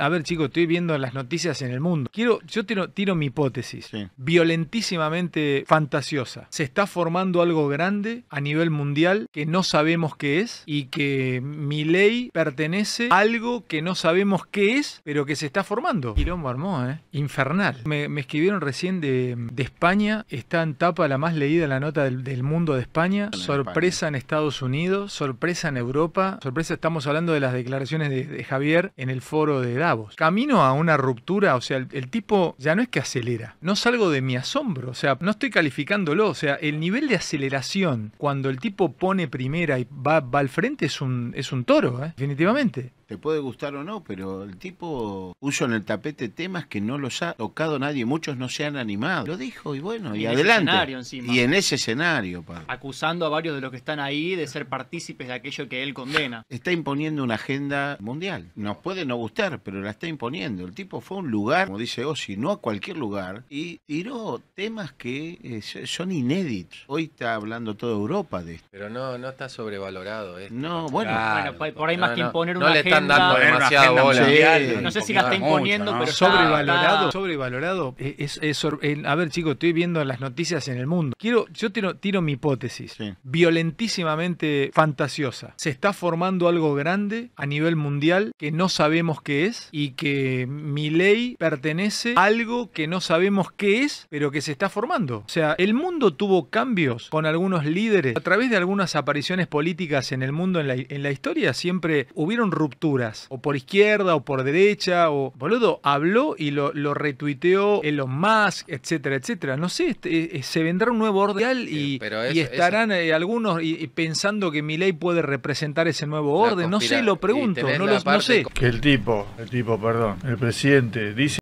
a ver, chicos, estoy viendo las noticias en el mundo. Quiero, yo tiro, mi hipótesis, violentísimamente fantasiosa. Se está formando algo grande a nivel mundial que no sabemos qué es y que mi ley pertenece a algo que no sabemos qué es, pero que se está formando. Quilombo armó, ¿eh? Infernal. Me, escribieron recién de, España, está en tapa la más leída la nota del, mundo de España. sorpresa en Estados Unidos, sorpresa en Europa, sorpresa, estamos hablando de las declaraciones de Javier en el foro de Davos. Camino a una ruptura, o sea, el, tipo ya no es que acelera, no salgo de mi asombro, o sea, no estoy calificándolo, o sea, el nivel de aceleración cuando el tipo pone primera y va, va al frente es un, es un toro, ¿eh? definitivamente puede gustar o no, pero el tipo puso en el tapete temas que no los ha tocado nadie, muchos no se han animado. Lo dijo y bueno, y, adelante. y en ese escenario, Acusando a varios de los que están ahí de ser partícipes de aquello que él condena. Está imponiendo una agenda mundial. Nos puede no gustar, pero la está imponiendo. El tipo fue a un lugar, como dice Ossi, no a cualquier lugar, y tiró temas que eh, son inéditos. Hoy está hablando toda Europa de esto. Pero no, no está sobrevalorado esto. No, bueno. por ahí más que imponer una agenda no sé si la está imponiendo, pero sobrevalorado. Sobrevalorado. Eh, es, eh, a ver, chicos, estoy viendo las noticias en el mundo. Quiero, yo tiro, mi hipótesis. Violentísimamente fantasiosa. Se está formando algo grande a nivel mundial que no sabemos qué es y que mi ley pertenece a algo que no sabemos qué es, pero que se está formando. O sea, el mundo tuvo cambios con algunos líderes a través de algunas apariciones políticas en el mundo en la historia. Siempre hubieron rupturas o por izquierda, o por derecha, o boludo, habló y lo, lo retuiteó Elon más etcétera, etcétera. No sé, este, eh, se vendrá un nuevo orden y, estarán eh, algunos y, pensando que mi ley puede representar ese nuevo orden. No sé, lo pregunto, no, lo sé. Que el tipo, el tipo, perdón, el presidente dice...